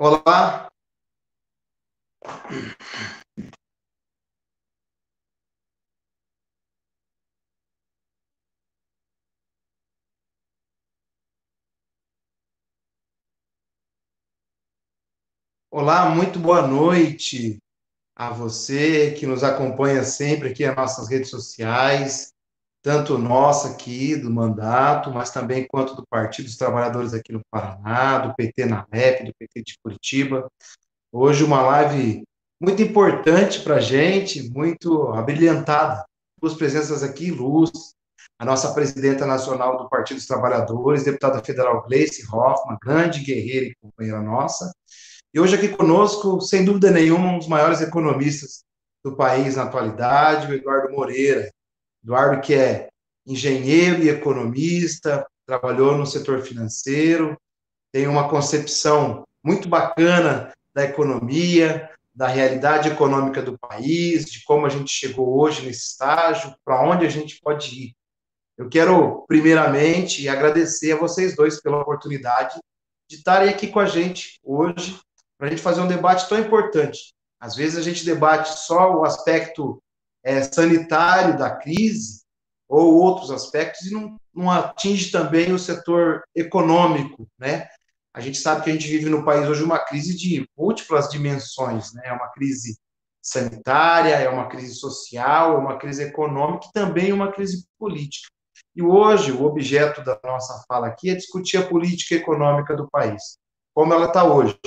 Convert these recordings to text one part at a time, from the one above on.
Olá. Olá, muito boa noite a você que nos acompanha sempre aqui nas nossas redes sociais, tanto nossa aqui, do mandato, mas também quanto do Partido dos Trabalhadores aqui no Paraná, do PT na Rep, do PT de Curitiba. Hoje uma live muito importante para a gente, muito abrilhantada. Duas presenças aqui luz, a nossa presidenta nacional do Partido dos Trabalhadores, deputada federal Gleice Hoffmann, grande guerreira e companheira nossa. E hoje aqui conosco, sem dúvida nenhuma, um dos maiores economistas do país na atualidade, o Eduardo Moreira, Eduardo, que é engenheiro e economista, trabalhou no setor financeiro, tem uma concepção muito bacana da economia, da realidade econômica do país, de como a gente chegou hoje nesse estágio, para onde a gente pode ir. Eu quero, primeiramente, agradecer a vocês dois pela oportunidade de estarem aqui com a gente hoje, para a gente fazer um debate tão importante. Às vezes a gente debate só o aspecto é, sanitário da crise ou outros aspectos e não, não atinge também o setor econômico, né? A gente sabe que a gente vive no país hoje uma crise de múltiplas dimensões, né? É uma crise sanitária, é uma crise social, é uma crise econômica e também uma crise política. E hoje o objeto da nossa fala aqui é discutir a política econômica do país, como ela está hoje.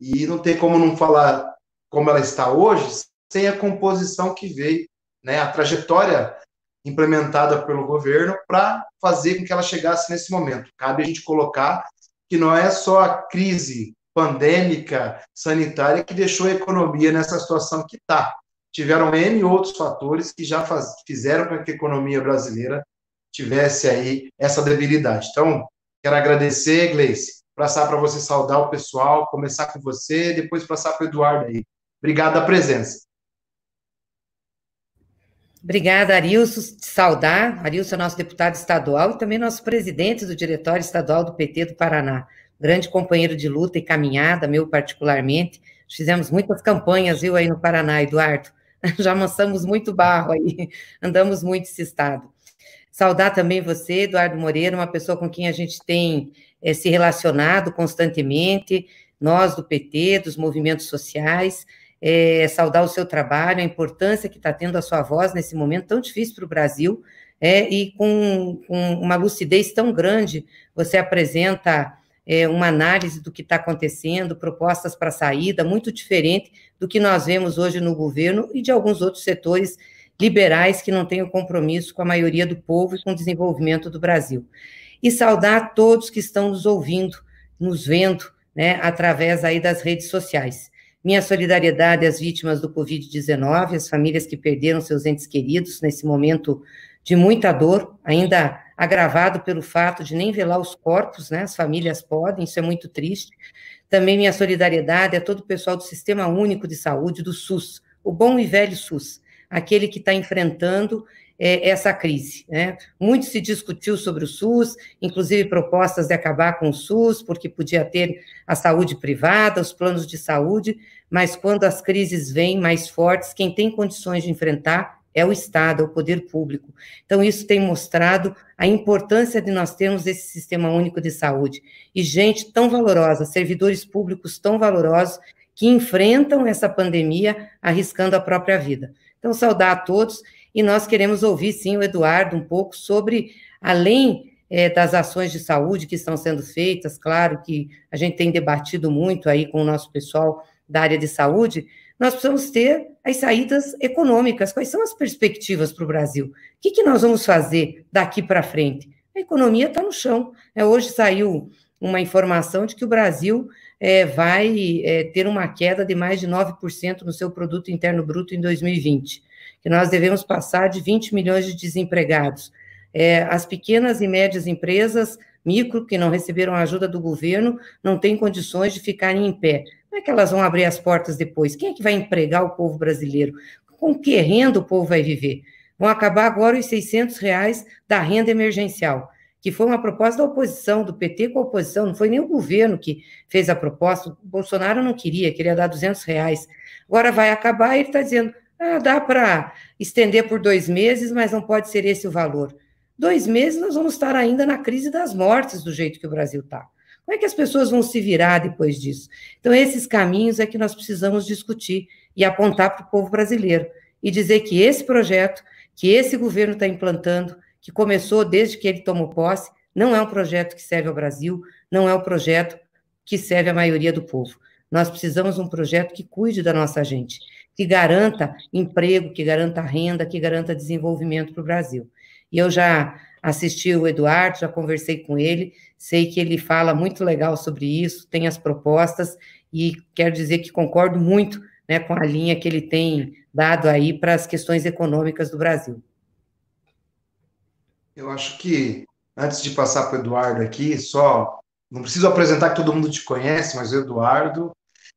E não tem como não falar como ela está hoje sem a composição que veio, né, a trajetória implementada pelo governo para fazer com que ela chegasse nesse momento. Cabe a gente colocar que não é só a crise pandêmica sanitária que deixou a economia nessa situação que está. Tiveram N outros fatores que já faz, fizeram com que a economia brasileira tivesse aí essa debilidade. Então, quero agradecer, Gleice, passar para você saudar o pessoal, começar com você, depois passar para o Eduardo aí. Obrigado a presença. Obrigada, Arilson, saudar. Arilson é nosso deputado estadual e também nosso presidente do Diretório Estadual do PT do Paraná. Grande companheiro de luta e caminhada, meu particularmente. Fizemos muitas campanhas, viu, aí no Paraná, Eduardo? Já amassamos muito barro aí, andamos muito esse estado. Saudar também você, Eduardo Moreira, uma pessoa com quem a gente tem é, se relacionado constantemente, nós do PT, dos movimentos sociais, é, saudar o seu trabalho, a importância que está tendo a sua voz nesse momento tão difícil para o Brasil, é, e com, com, uma lucidez tão grande, você apresenta é, uma análise do que está acontecendo, propostas para saída, muito diferente do que nós vemos hoje no governo e de alguns outros setores liberais que não têm o compromisso com a maioria do povo e com o desenvolvimento do Brasil. E saudar todos que estão nos ouvindo, nos vendo, né, através aí das redes sociais. Minha solidariedade às vítimas do Covid-19, às famílias que perderam seus entes queridos nesse momento de muita dor, ainda agravado pelo fato de nem velar os corpos, né? As famílias podem, isso é muito triste. Também minha solidariedade a todo o pessoal do Sistema Único de Saúde, do SUS, o bom e velho SUS, aquele que está enfrentando é, essa crise. Né? Muito se discutiu sobre o SUS, inclusive propostas de acabar com o SUS, porque podia ter a saúde privada, os planos de saúde, mas quando as crises vêm mais fortes, quem tem condições de enfrentar é o Estado, é o poder público. Então, isso tem mostrado a importância de nós termos esse sistema único de saúde. E gente tão valorosa, servidores públicos tão valorosos, que enfrentam essa pandemia arriscando a própria vida. Então, saudar a todos e nós queremos ouvir, sim, o Eduardo um pouco sobre, além é, das ações de saúde que estão sendo feitas, claro que a gente tem debatido muito aí com o nosso pessoal da área de saúde, nós precisamos ter as saídas econômicas. Quais são as perspectivas para o Brasil? O que, que nós vamos fazer daqui para frente? A economia está no chão. É, hoje saiu uma informação de que o Brasil é, vai é, ter uma queda de mais de 9% no seu produto interno bruto em 2020, que nós devemos passar de 20 milhões de desempregados. É, as pequenas e médias empresas, micro, que não receberam ajuda do governo, não têm condições de ficarem em pé. Como é que elas vão abrir as portas depois? Quem é que vai empregar o povo brasileiro? Com que renda o povo vai viver? Vão acabar agora os 600 reais da renda emergencial, que foi uma proposta da oposição, do PT com a oposição, não foi nem o governo que fez a proposta, o Bolsonaro não queria, queria dar 200 reais. Agora vai acabar e ele está dizendo, ah, dá para estender por dois meses, mas não pode ser esse o valor. Dois meses nós vamos estar ainda na crise das mortes, do jeito que o Brasil está. Como é que as pessoas vão se virar depois disso? Então, esses caminhos é que nós precisamos discutir e apontar para o povo brasileiro e dizer que esse projeto, que esse governo está implantando, que começou desde que ele tomou posse, não é um projeto que serve ao Brasil, não é um projeto que serve à maioria do povo. Nós precisamos de um projeto que cuide da nossa gente, que garanta emprego, que garanta renda, que garanta desenvolvimento para o Brasil. E eu já assisti o Eduardo, já conversei com ele, sei que ele fala muito legal sobre isso, tem as propostas, e quero dizer que concordo muito né, com a linha que ele tem dado aí para as questões econômicas do Brasil. Eu acho que, antes de passar para o Eduardo aqui, só. Não preciso apresentar que todo mundo te conhece, mas o Eduardo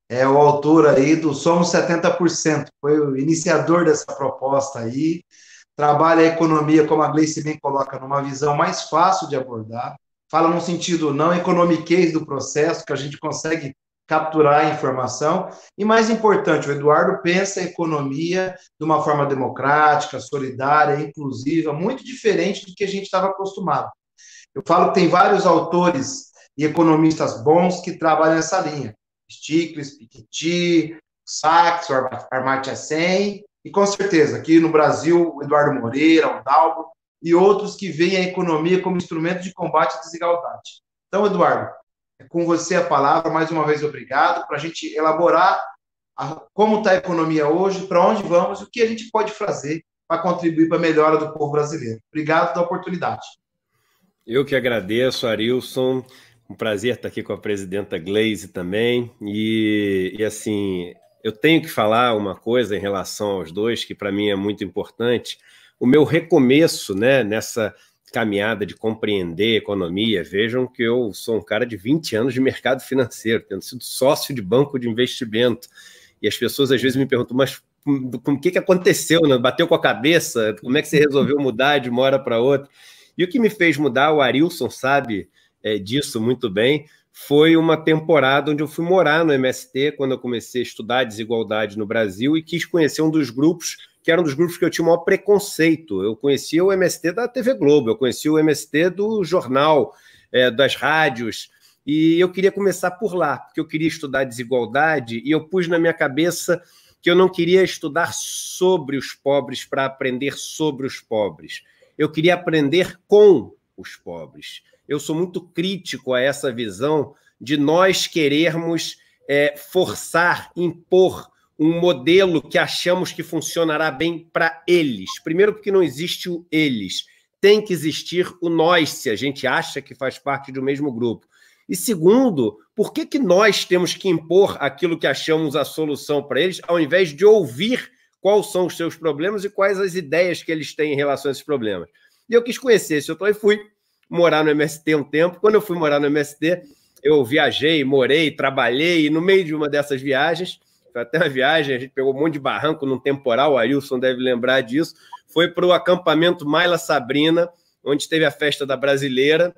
é o autor aí do Somos 70%, foi o iniciador dessa proposta aí, trabalha a economia, como a Gleice bem coloca, numa visão mais fácil de abordar, fala num sentido não economiquez do processo, que a gente consegue capturar a informação, e mais importante, o Eduardo pensa a economia de uma forma democrática, solidária, inclusiva, muito diferente do que a gente estava acostumado. Eu falo que tem vários autores e economistas bons que trabalham nessa linha, Stiglitz, Piketty, Sachs, Armatya Sen, e com certeza, aqui no Brasil, Eduardo Moreira, Dalbo e outros que veem a economia como instrumento de combate à desigualdade. Então, Eduardo, é com você a palavra, mais uma vez obrigado, para a gente elaborar a, como está a economia hoje, para onde vamos, e o que a gente pode fazer para contribuir para a melhora do povo brasileiro. Obrigado pela oportunidade. Eu que agradeço, Arilson. Um prazer estar aqui com a presidenta Glaze também. E, e assim, eu tenho que falar uma coisa em relação aos dois que para mim é muito importante. O meu recomeço, né, nessa caminhada de compreender economia, vejam que eu sou um cara de 20 anos de mercado financeiro, tendo sido sócio de banco de investimento. E as pessoas às vezes me perguntam, mas o que, que aconteceu? Né? Bateu com a cabeça? Como é que você resolveu mudar de uma hora para outra? E o que me fez mudar, o Arilson sabe é, disso muito bem, foi uma temporada onde eu fui morar no MST, quando eu comecei a estudar desigualdade no Brasil e quis conhecer um dos grupos que era um dos grupos que eu tinha o maior preconceito. Eu conhecia o MST da TV Globo, eu conhecia o MST do jornal, é, das rádios, e eu queria começar por lá, porque eu queria estudar desigualdade e eu pus na minha cabeça que eu não queria estudar sobre os pobres para aprender sobre os pobres. Eu queria aprender com os pobres eu sou muito crítico a essa visão de nós querermos é, forçar, impor um modelo que achamos que funcionará bem para eles. Primeiro, porque não existe o eles. Tem que existir o nós, se a gente acha que faz parte do mesmo grupo. E segundo, por que, que nós temos que impor aquilo que achamos a solução para eles, ao invés de ouvir quais são os seus problemas e quais as ideias que eles têm em relação a esses problemas? E eu quis conhecer esse autor e fui morar no MST um tempo. Quando eu fui morar no MST, eu viajei, morei, trabalhei, e no meio de uma dessas viagens, foi até uma viagem, a gente pegou um monte de barranco num temporal, o Arilson deve lembrar disso, foi para o acampamento Maila Sabrina, onde teve a festa da brasileira,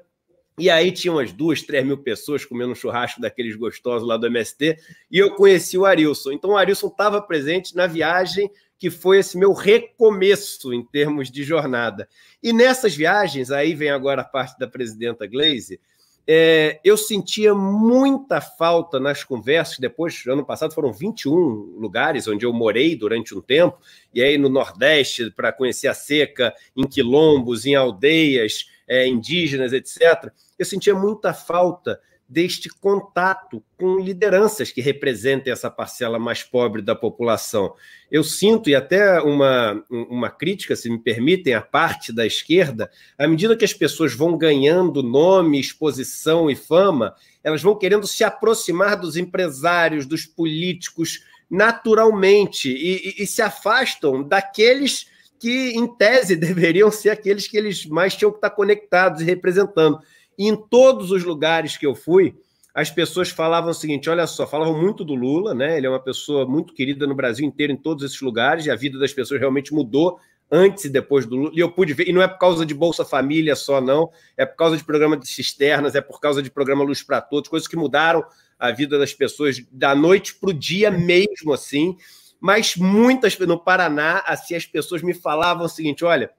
e aí tinha umas duas, três mil pessoas comendo um churrasco daqueles gostosos lá do MST, e eu conheci o Arilson. Então o Arilson estava presente na viagem que foi esse meu recomeço em termos de jornada. E nessas viagens, aí vem agora a parte da presidenta Glaze, é, eu sentia muita falta nas conversas. Depois, ano passado, foram 21 lugares onde eu morei durante um tempo, e aí no Nordeste, para conhecer a seca, em quilombos, em aldeias é, indígenas, etc. Eu sentia muita falta deste contato com lideranças que representem essa parcela mais pobre da população. Eu sinto, e até uma, uma crítica, se me permitem, a parte da esquerda, à medida que as pessoas vão ganhando nome, exposição e fama, elas vão querendo se aproximar dos empresários, dos políticos, naturalmente, e, e, e se afastam daqueles que, em tese, deveriam ser aqueles que eles mais tinham que estar conectados e representando. E em todos os lugares que eu fui, as pessoas falavam o seguinte: olha só, falavam muito do Lula, né? Ele é uma pessoa muito querida no Brasil inteiro, em todos esses lugares, e a vida das pessoas realmente mudou antes e depois do Lula. E eu pude ver, e não é por causa de Bolsa Família só, não, é por causa de programa de cisternas, é por causa de programa Luz para Todos, coisas que mudaram a vida das pessoas da noite para o dia mesmo, assim. Mas muitas, no Paraná, assim, as pessoas me falavam o seguinte: olha,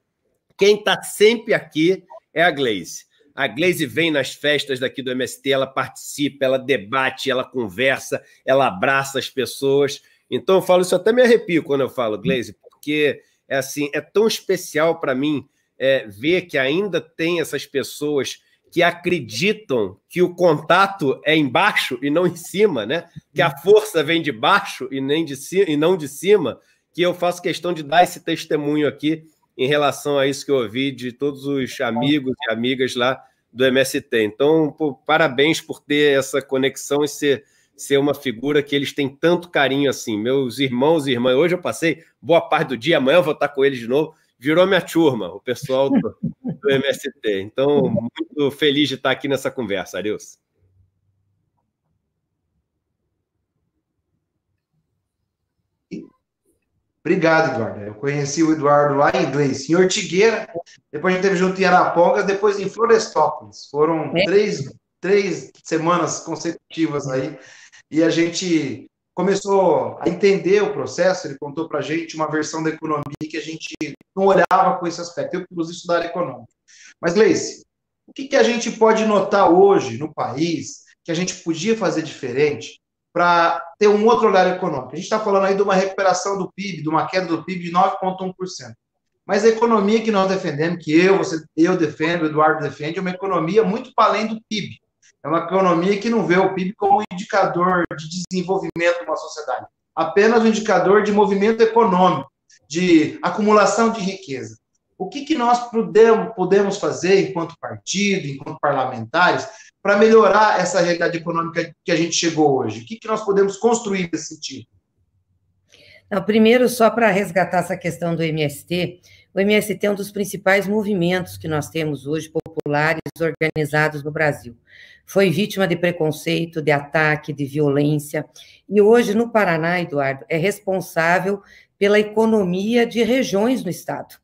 quem está sempre aqui é a Gleice. A Glaze vem nas festas daqui do MST, ela participa, ela debate, ela conversa, ela abraça as pessoas. Então eu falo isso até me arrepio quando eu falo Glaze, porque é assim, é tão especial para mim é, ver que ainda tem essas pessoas que acreditam que o contato é embaixo e não em cima, né? Que a força vem de baixo e nem de cima, e não de cima, que eu faço questão de dar esse testemunho aqui em relação a isso que eu ouvi de todos os amigos e amigas lá do MST. Então, pô, parabéns por ter essa conexão e ser, ser uma figura que eles têm tanto carinho assim. Meus irmãos e irmãs, hoje eu passei boa parte do dia, amanhã eu vou estar com eles de novo. Virou minha turma, o pessoal do, do MST. Então, muito feliz de estar aqui nessa conversa, Arius. Obrigado, Eduardo. Eu conheci o Eduardo lá em inglês, em Ortigueira, depois a gente teve junto em Arapongas, depois em Florestópolis. Foram é. três, três semanas consecutivas aí, e a gente começou a entender o processo, ele contou para a gente uma versão da economia que a gente não olhava com esse aspecto, eu, inclusive, estudar econômica. Mas, Gleice, o que, que a gente pode notar hoje no país que a gente podia fazer diferente para ter um outro olhar econômico. A gente está falando aí de uma recuperação do PIB, de uma queda do PIB de 9,1%. Mas a economia que nós defendemos, que eu, você, eu defendo, o Eduardo defende, é uma economia muito para além do PIB. É uma economia que não vê o PIB como um indicador de desenvolvimento de uma sociedade, apenas um indicador de movimento econômico, de acumulação de riqueza. O que, que nós podemos fazer enquanto partido, enquanto parlamentares, para melhorar essa realidade econômica que a gente chegou hoje? O que, que nós podemos construir nesse sentido? Não, primeiro, só para resgatar essa questão do MST, o MST é um dos principais movimentos que nós temos hoje, populares organizados no Brasil. Foi vítima de preconceito, de ataque, de violência. E hoje, no Paraná, Eduardo, é responsável pela economia de regiões no Estado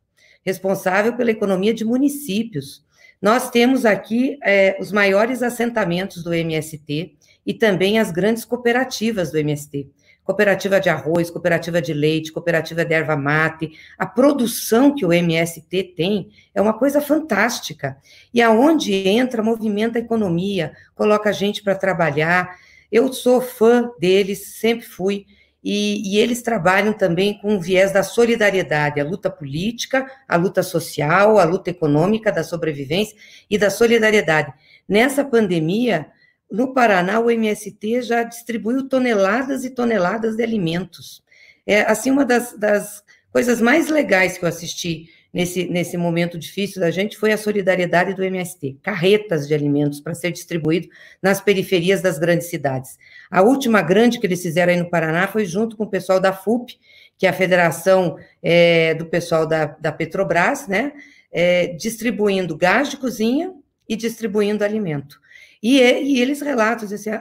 responsável pela economia de municípios. Nós temos aqui é, os maiores assentamentos do MST e também as grandes cooperativas do MST. Cooperativa de arroz, cooperativa de leite, cooperativa de erva mate. A produção que o MST tem é uma coisa fantástica. E aonde entra, movimenta a economia, coloca a gente para trabalhar. Eu sou fã deles, sempre fui. E, e, eles trabalham também com o viés da solidariedade, a luta política, a luta social, a luta econômica, da sobrevivência e da solidariedade. Nessa pandemia, no Paraná, o MST já distribuiu toneladas e toneladas de alimentos. É assim uma das, das coisas mais legais que eu assisti nesse, nesse momento difícil da gente foi a solidariedade do MST, carretas de alimentos para ser distribuído nas periferias das grandes cidades. A última grande que eles fizeram aí no Paraná foi junto com o pessoal da FUP, que é a federação é, do pessoal da, da Petrobras, né, é, distribuindo gás de cozinha e distribuindo alimento. E, é, e eles relatam, assim, a,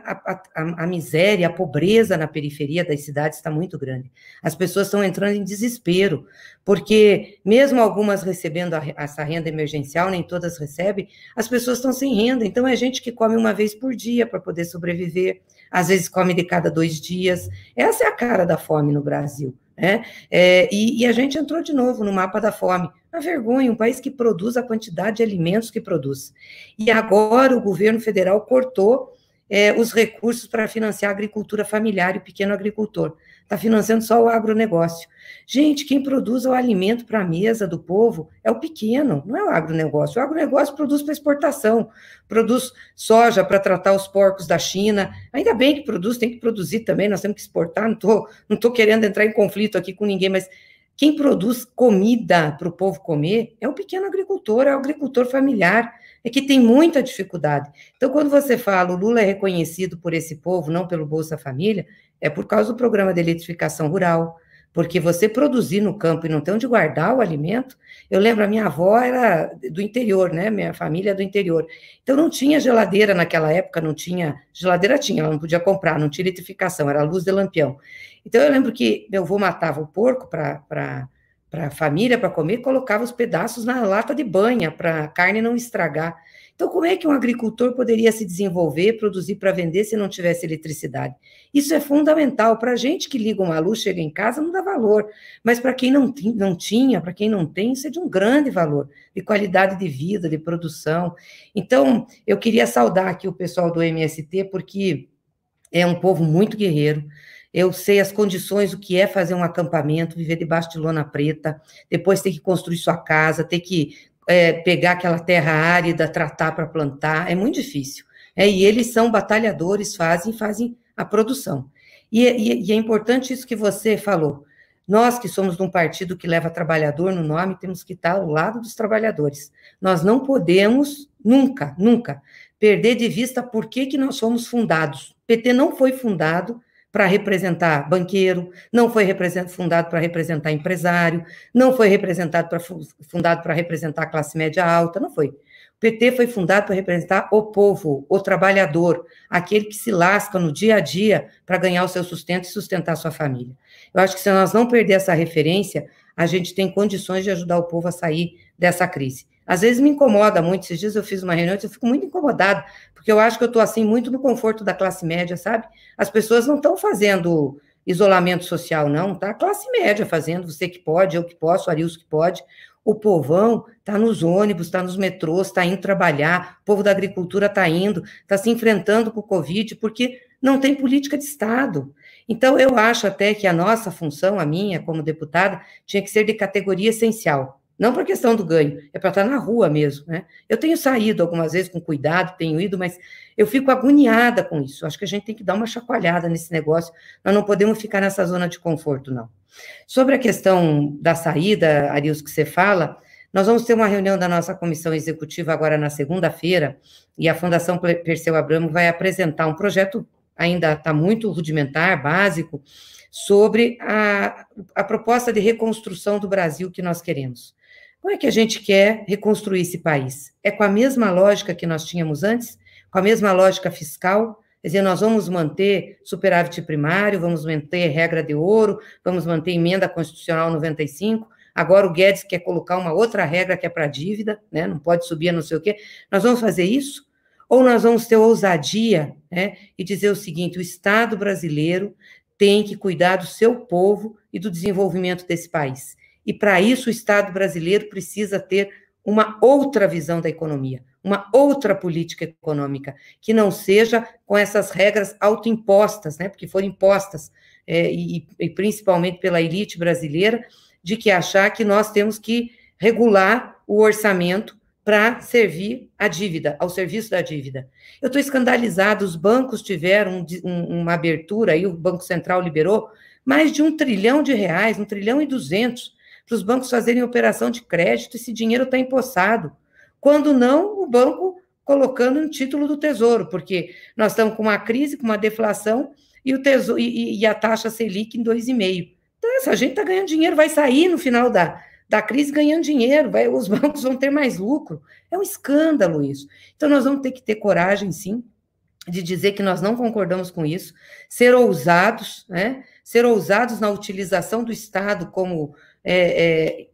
a, a, miséria, a pobreza na periferia das cidades está muito grande. As pessoas estão entrando em desespero, porque mesmo algumas recebendo a, essa renda emergencial, nem todas recebem, as pessoas estão sem renda. Então é gente que come uma vez por dia para poder sobreviver, às vezes come de cada dois dias. Essa é a cara da fome no Brasil. Né? É, e, e, a gente entrou de novo no mapa da fome. Uma vergonha, um país que produz a quantidade de alimentos que produz. E agora o governo federal cortou é, os recursos para financiar a agricultura familiar e o pequeno agricultor está financiando só o agronegócio. Gente, quem produz o alimento para a mesa do povo é o pequeno, não é o agronegócio. O agronegócio produz para exportação, produz soja para tratar os porcos da China. Ainda bem que produz, tem que produzir também, nós temos que exportar. Não estou não tô querendo entrar em conflito aqui com ninguém, mas quem produz comida para o povo comer é o pequeno agricultor, é o agricultor familiar, é que tem muita dificuldade. Então, quando você fala o Lula é reconhecido por esse povo, não pelo Bolsa Família, é por causa do programa de eletrificação rural, porque você produzir no campo e não ter onde guardar o alimento, eu lembro, a minha avó era do interior, né, minha família é do interior, então não tinha geladeira naquela época, não tinha, geladeira tinha, ela não podia comprar, não tinha eletrificação, era luz de lampião, então eu lembro que meu avô matava o porco para para a família para comer, colocava os pedaços na lata de banha para a carne não estragar. Então, como é que um agricultor poderia se desenvolver, produzir para vender se não tivesse eletricidade? Isso é fundamental. Para a gente que liga uma luz, chega em casa, não dá valor. Mas para quem não, não tinha, para quem não tem, isso é de um grande valor, de qualidade de vida, de produção. Então, eu queria saudar aqui o pessoal do MST, porque é um povo muito guerreiro. Eu sei as condições, o que é fazer um acampamento, viver debaixo de lona preta, depois ter que construir sua casa, ter que é, pegar aquela terra árida, tratar para plantar, é muito difícil. É, e eles são batalhadores, fazem, fazem a produção. E, e, e é importante isso que você falou. Nós que somos de um partido que leva trabalhador no nome, temos que estar ao lado dos trabalhadores. Nós não podemos nunca, nunca perder de vista por que, que nós somos fundados. O PT não foi fundado para representar banqueiro, não foi fundado para representar empresário, não foi representado para fundado para representar a classe média alta, não foi. O PT foi fundado para representar o povo, o trabalhador, aquele que se lasca no dia a dia para ganhar o seu sustento e sustentar a sua família. Eu acho que se nós não perder essa referência, a gente tem condições de ajudar o povo a sair dessa crise. Às vezes me incomoda muito. Esses dias eu fiz uma reunião e eu fico muito incomodada, porque eu acho que eu estou assim muito no conforto da classe média, sabe? As pessoas não estão fazendo isolamento social, não, tá? A classe média fazendo, você que pode, eu que posso, Arius que pode. O povão está nos ônibus, está nos metrôs, está indo trabalhar, o povo da agricultura está indo, está se enfrentando com o Covid, porque não tem política de Estado. Então, eu acho até que a nossa função, a minha como deputada, tinha que ser de categoria essencial. Não por questão do ganho, é para estar tá na rua mesmo, né? Eu tenho saído algumas vezes com cuidado, tenho ido, mas eu fico agoniada com isso. Acho que a gente tem que dar uma chacoalhada nesse negócio. Nós não podemos ficar nessa zona de conforto, não. Sobre a questão da saída, Arius, que você fala, nós vamos ter uma reunião da nossa comissão executiva agora na segunda-feira, e a Fundação Perseu Abramo vai apresentar um projeto ainda está muito rudimentar, básico, sobre a, a proposta de reconstrução do Brasil que nós queremos. Como é que a gente quer reconstruir esse país? É com a mesma lógica que nós tínhamos antes, com a mesma lógica fiscal? Quer dizer, nós vamos manter superávit primário, vamos manter regra de ouro, vamos manter emenda constitucional 95. Agora o Guedes quer colocar uma outra regra que é para dívida, né? não pode subir não sei o quê. Nós vamos fazer isso? Ou nós vamos ter ousadia né? e dizer o seguinte: o Estado brasileiro tem que cuidar do seu povo e do desenvolvimento desse país. E para isso o Estado brasileiro precisa ter uma outra visão da economia, uma outra política econômica, que não seja com essas regras autoimpostas, né, porque foram impostas, é, e, e, principalmente pela elite brasileira, de que achar que nós temos que regular o orçamento para servir à dívida, ao serviço da dívida. Eu estou escandalizado, os bancos tiveram um, um, uma abertura, aí o Banco Central liberou mais de um trilhão de reais, um trilhão e duzentos, para os bancos fazerem operação de crédito, esse dinheiro está empossado. Quando não, o banco colocando um título do tesouro, porque nós estamos com uma crise, com uma deflação e, o tesouro, e, e a taxa Selic em 2,5. Então, essa gente está ganhando dinheiro, vai sair no final da, da crise ganhando dinheiro, vai, os bancos vão ter mais lucro. É um escândalo isso. Então, nós vamos ter que ter coragem, sim, de dizer que nós não concordamos com isso, ser ousados, né? Ser ousados na utilização do Estado como é, é,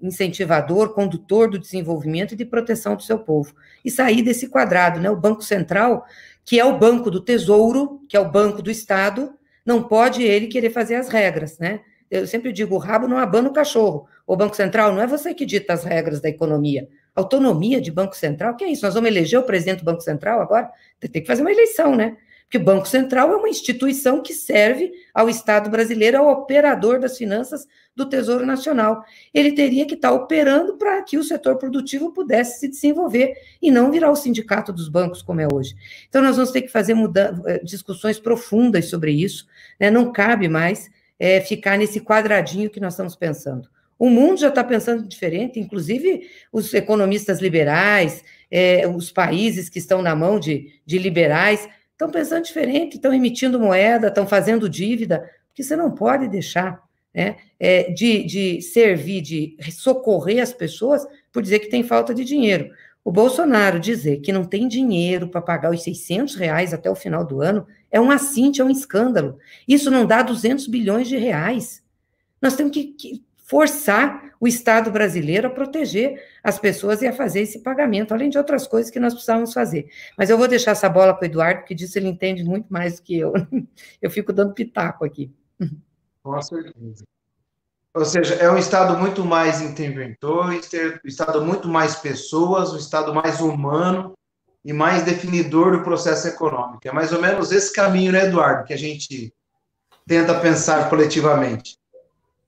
incentivador, condutor do desenvolvimento e de proteção do seu povo. E sair desse quadrado, né? O Banco Central, que é o banco do Tesouro, que é o banco do Estado, não pode ele querer fazer as regras, né? Eu sempre digo, o rabo não abana o cachorro. O Banco Central não é você que dita as regras da economia. Autonomia de Banco Central, que é isso? Nós vamos eleger o presidente do Banco Central agora? Tem que fazer uma eleição, né? Porque o Banco Central é uma instituição que serve ao Estado brasileiro, ao operador das finanças do Tesouro Nacional. Ele teria que estar operando para que o setor produtivo pudesse se desenvolver e não virar o sindicato dos bancos como é hoje. Então, nós vamos ter que fazer eh, discussões profundas sobre isso. Né? Não cabe mais é, ficar nesse quadradinho que nós estamos pensando. O mundo já está pensando diferente, inclusive os economistas liberais, é, os países que estão na mão de, de liberais estão pensando diferente, estão emitindo moeda, estão fazendo dívida, porque você não pode deixar né, é, de, de servir, de socorrer as pessoas por dizer que tem falta de dinheiro. O Bolsonaro dizer que não tem dinheiro para pagar os 600 reais até o final do ano é um assinte, é um escândalo. Isso não dá 200 bilhões de reais. Nós temos que, que forçar o Estado brasileiro a proteger as pessoas e a fazer esse pagamento, além de outras coisas que nós precisamos fazer. Mas eu vou deixar essa bola para o Eduardo, porque disso ele entende muito mais do que eu. Eu fico dando pitaco aqui. Com certeza. Ou seja, é um Estado muito mais interventor, um Estado muito mais pessoas, um Estado mais humano e mais definidor do processo econômico. É mais ou menos esse caminho, né, Eduardo, que a gente tenta pensar coletivamente.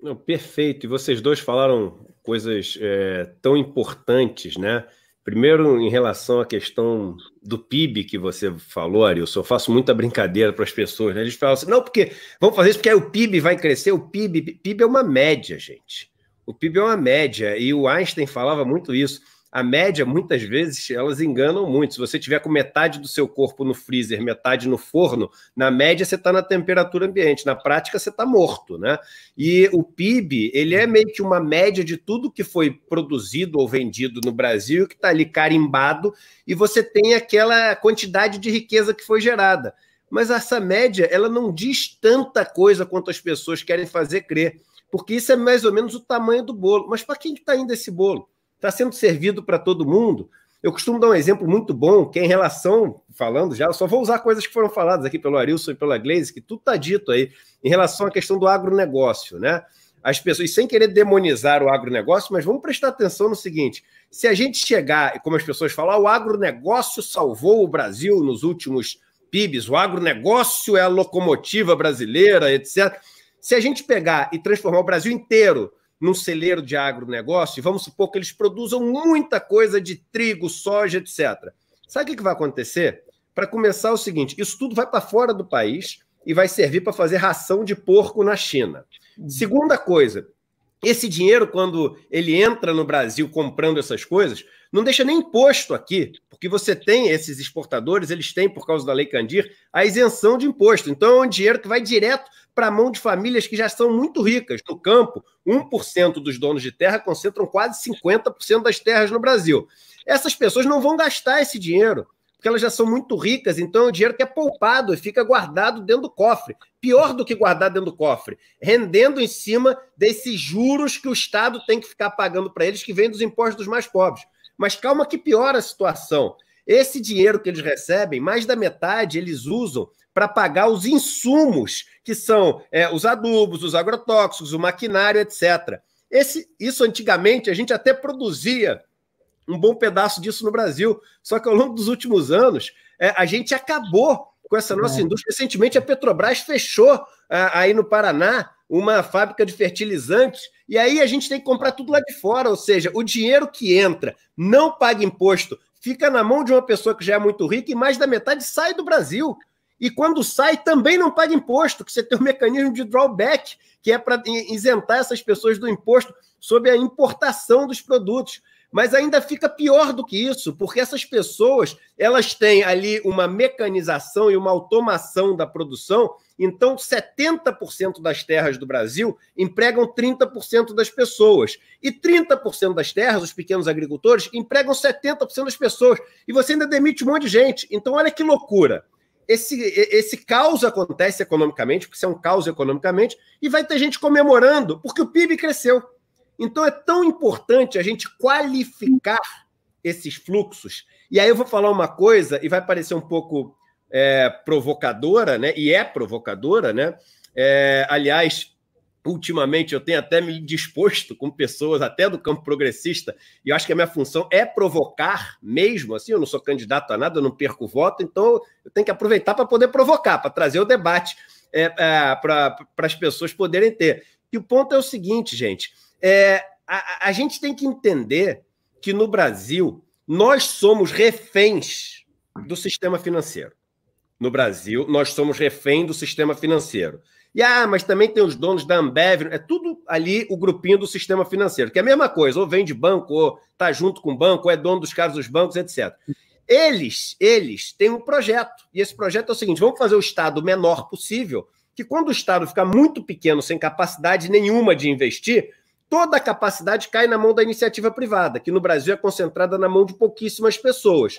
Não, perfeito. E vocês dois falaram coisas é, tão importantes, né? Primeiro, em relação à questão do PIB que você falou, Arilson, eu faço muita brincadeira para as pessoas, né? Eles falam assim, não, porque vamos fazer isso porque aí o PIB vai crescer, o PIB, PIB é uma média, gente. O PIB é uma média, e o Einstein falava muito isso a média, muitas vezes, elas enganam muito. Se você tiver com metade do seu corpo no freezer, metade no forno, na média você está na temperatura ambiente, na prática você está morto, né? E o PIB, ele é meio que uma média de tudo que foi produzido ou vendido no Brasil, que está ali carimbado, e você tem aquela quantidade de riqueza que foi gerada. Mas essa média, ela não diz tanta coisa quanto as pessoas querem fazer crer, porque isso é mais ou menos o tamanho do bolo. Mas para quem está indo esse bolo? está sendo servido para todo mundo. Eu costumo dar um exemplo muito bom, que é em relação, falando já, só vou usar coisas que foram faladas aqui pelo Arilson e pela Glaze, que tudo está dito aí, em relação à questão do agronegócio, né? As pessoas, sem querer demonizar o agronegócio, mas vamos prestar atenção no seguinte: se a gente chegar, como as pessoas falam, ah, o agronegócio salvou o Brasil nos últimos PIBs, o agronegócio é a locomotiva brasileira, etc. Se a gente pegar e transformar o Brasil inteiro num celeiro de agronegócio, e vamos supor que eles produzam muita coisa de trigo, soja, etc. Sabe o que vai acontecer? Para começar, é o seguinte: isso tudo vai para fora do país e vai servir para fazer ração de porco na China. Hum. Segunda coisa, esse dinheiro, quando ele entra no Brasil comprando essas coisas, não deixa nem imposto aqui, porque você tem esses exportadores, eles têm, por causa da Lei Candir, a isenção de imposto. Então é um dinheiro que vai direto para a mão de famílias que já são muito ricas. No campo, 1% dos donos de terra concentram quase 50% das terras no Brasil. Essas pessoas não vão gastar esse dinheiro porque elas já são muito ricas, então é um dinheiro que é poupado e fica guardado dentro do cofre. Pior do que guardar dentro do cofre, rendendo em cima desses juros que o Estado tem que ficar pagando para eles, que vem dos impostos dos mais pobres. Mas calma que piora a situação. Esse dinheiro que eles recebem, mais da metade eles usam para pagar os insumos, que são é, os adubos, os agrotóxicos, o maquinário, etc. Esse, isso antigamente a gente até produzia um bom pedaço disso no Brasil. Só que ao longo dos últimos anos, é, a gente acabou com essa nossa é. indústria. Recentemente, a Petrobras fechou a, é, aí no Paraná uma fábrica de fertilizantes, e aí a gente tem que comprar tudo lá de fora. Ou seja, o dinheiro que entra, não paga imposto, fica na mão de uma pessoa que já é muito rica e mais da metade sai do Brasil. E quando sai, também não paga imposto, que você tem um mecanismo de drawback, que é para isentar essas pessoas do imposto sobre a importação dos produtos. Mas ainda fica pior do que isso, porque essas pessoas elas têm ali uma mecanização e uma automação da produção. Então, 70% das terras do Brasil empregam 30% das pessoas. E 30% das terras, os pequenos agricultores, empregam 70% das pessoas. E você ainda demite um monte de gente. Então, olha que loucura esse, esse caos acontece economicamente, porque isso é um caos economicamente, e vai ter gente comemorando, porque o PIB cresceu. Então é tão importante a gente qualificar esses fluxos. E aí eu vou falar uma coisa e vai parecer um pouco é, provocadora, né? E é provocadora, né? É, aliás, ultimamente eu tenho até me disposto com pessoas até do campo progressista, e eu acho que a minha função é provocar mesmo, assim, eu não sou candidato a nada, eu não perco voto, então eu tenho que aproveitar para poder provocar, para trazer o debate é, é para as pessoas poderem ter. E o ponto é o seguinte, gente, é, a, a gente tem que entender que no Brasil nós somos reféns do sistema financeiro. No Brasil, nós somos refém do sistema financeiro. E ah, mas também tem os donos da Ambev, é tudo ali o grupinho do sistema financeiro, que é a mesma coisa, ou vem de banco, ou tá junto com o banco, ou é dono dos caras dos bancos, etc. Eles, eles têm um projeto, e esse projeto é o seguinte: vamos fazer o Estado o menor possível, que quando o Estado ficar muito pequeno, sem capacidade nenhuma de investir, toda a capacidade cai na mão da iniciativa privada, que no Brasil é concentrada na mão de pouquíssimas pessoas.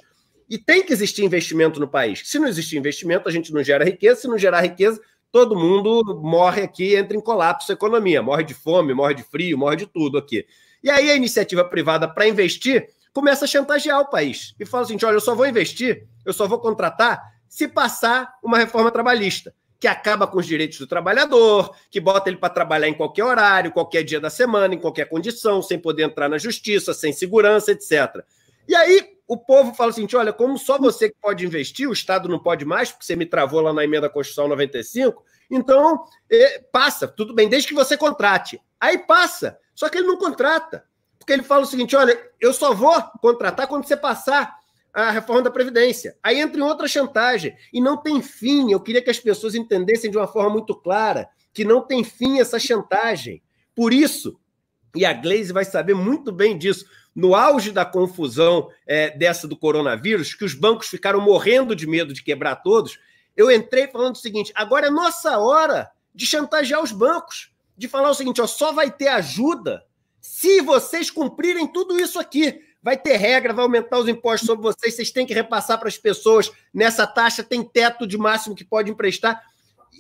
E tem que existir investimento no país. Se não existir investimento, a gente não gera riqueza. Se não gerar riqueza, todo mundo morre aqui, entra em colapso a economia. Morre de fome, morre de frio, morre de tudo aqui. E aí a iniciativa privada, para investir, começa a chantagear o país. E fala assim: olha, eu só vou investir, eu só vou contratar se passar uma reforma trabalhista que acaba com os direitos do trabalhador, que bota ele para trabalhar em qualquer horário, qualquer dia da semana, em qualquer condição, sem poder entrar na justiça, sem segurança, etc. E aí o povo fala assim: olha, como só você que pode investir, o Estado não pode mais, porque você me travou lá na emenda Constitucional 95, então passa, tudo bem, desde que você contrate. Aí passa, só que ele não contrata. Porque ele fala o seguinte: olha, eu só vou contratar quando você passar a reforma da Previdência. Aí entra em outra chantagem. E não tem fim. Eu queria que as pessoas entendessem de uma forma muito clara que não tem fim essa chantagem. Por isso, e a Glaze vai saber muito bem disso, no auge da confusão é, dessa do coronavírus, que os bancos ficaram morrendo de medo de quebrar todos, eu entrei falando o seguinte: agora é nossa hora de chantagear os bancos, de falar o seguinte: ó, só vai ter ajuda se vocês cumprirem tudo isso aqui vai ter regra, vai aumentar os impostos sobre vocês, vocês têm que repassar para as pessoas. Nessa taxa tem teto de máximo que pode emprestar.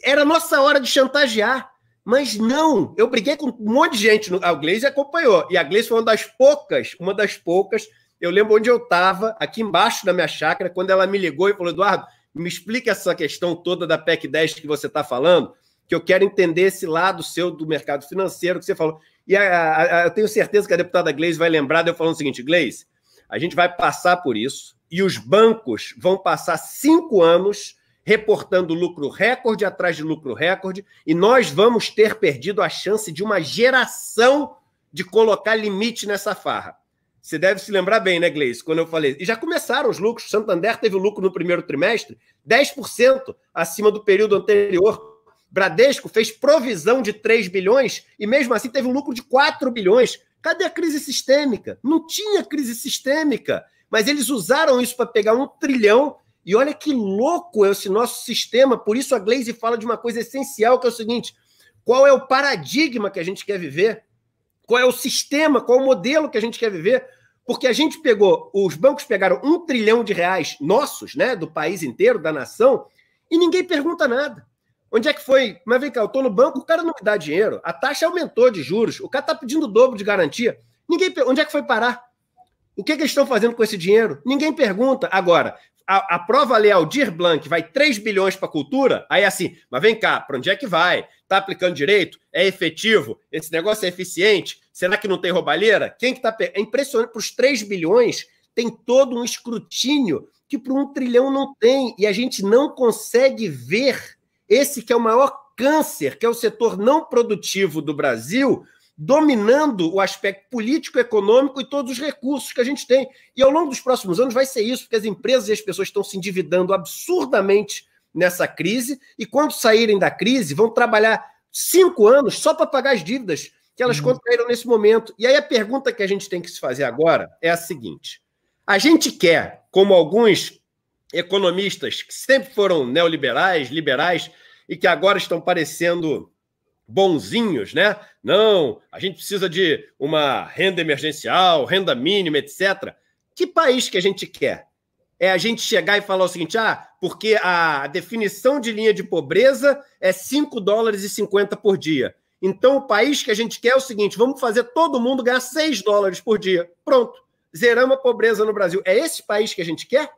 Era nossa hora de chantagear, mas não. Eu briguei com um monte de gente. A Gleisi acompanhou. E a Gleisi foi uma das poucas, uma das poucas. Eu lembro onde eu estava, aqui embaixo da minha chácara, quando ela me ligou e falou: Eduardo, me explica essa questão toda da PEC 10 que você está falando que eu quero entender esse lado seu do mercado financeiro que você falou. E a, a, a, eu tenho certeza que a deputada Gleis vai lembrar de eu falando o seguinte, Gleis, a gente vai passar por isso e os bancos vão passar cinco anos reportando lucro recorde atrás de lucro recorde e nós vamos ter perdido a chance de uma geração de colocar limite nessa farra. Você deve se lembrar bem, né, Gleice, quando eu falei. E já começaram os lucros. Santander teve lucro no primeiro trimestre 10% acima do período anterior. Bradesco fez provisão de 3 bilhões e mesmo assim teve um lucro de 4 bilhões. Cadê a crise sistêmica? Não tinha crise sistêmica, mas eles usaram isso para pegar um trilhão. E olha que louco é esse nosso sistema. Por isso a Glaze fala de uma coisa essencial, que é o seguinte: qual é o paradigma que a gente quer viver? Qual é o sistema, qual é o modelo que a gente quer viver? Porque a gente pegou, os bancos pegaram um trilhão de reais nossos, né, do país inteiro, da nação, e ninguém pergunta nada. Onde é que foi? Mas vem cá, eu tô no banco, o cara não me dá dinheiro, a taxa aumentou de juros, o cara tá pedindo o dobro de garantia. Ninguém, onde é que foi parar? O que, que eles estão fazendo com esse dinheiro? Ninguém pergunta. Agora, a, a prova ali Aldir Blanc vai 3 bilhões para cultura, aí é assim, mas vem cá, para onde é que vai? Está aplicando direito? É efetivo? Esse negócio é eficiente? Será que não tem roubalheira? Quem que está É impressionante, para os 3 bilhões tem todo um escrutínio que para um trilhão não tem, e a gente não consegue ver esse que é o maior câncer, que é o setor não produtivo do Brasil, dominando o aspecto político, econômico e todos os recursos que a gente tem. E ao longo dos próximos anos vai ser isso, porque as empresas e as pessoas estão se endividando absurdamente nessa crise, e quando saírem da crise, vão trabalhar cinco anos só para pagar as dívidas que elas uhum. contraíram nesse momento. E aí a pergunta que a gente tem que se fazer agora é a seguinte: a gente quer, como alguns economistas que sempre foram neoliberais, liberais e que agora estão parecendo bonzinhos, né? Não, a gente precisa de uma renda emergencial, renda mínima, etc. Que país que a gente quer? É a gente chegar e falar o seguinte: ah, porque a definição de linha de pobreza é 5 dólares e 50 por dia. Então, o país que a gente quer é o seguinte: vamos fazer todo mundo ganhar 6 dólares por dia. Pronto. Zeramos a pobreza no Brasil. É esse país que a gente quer?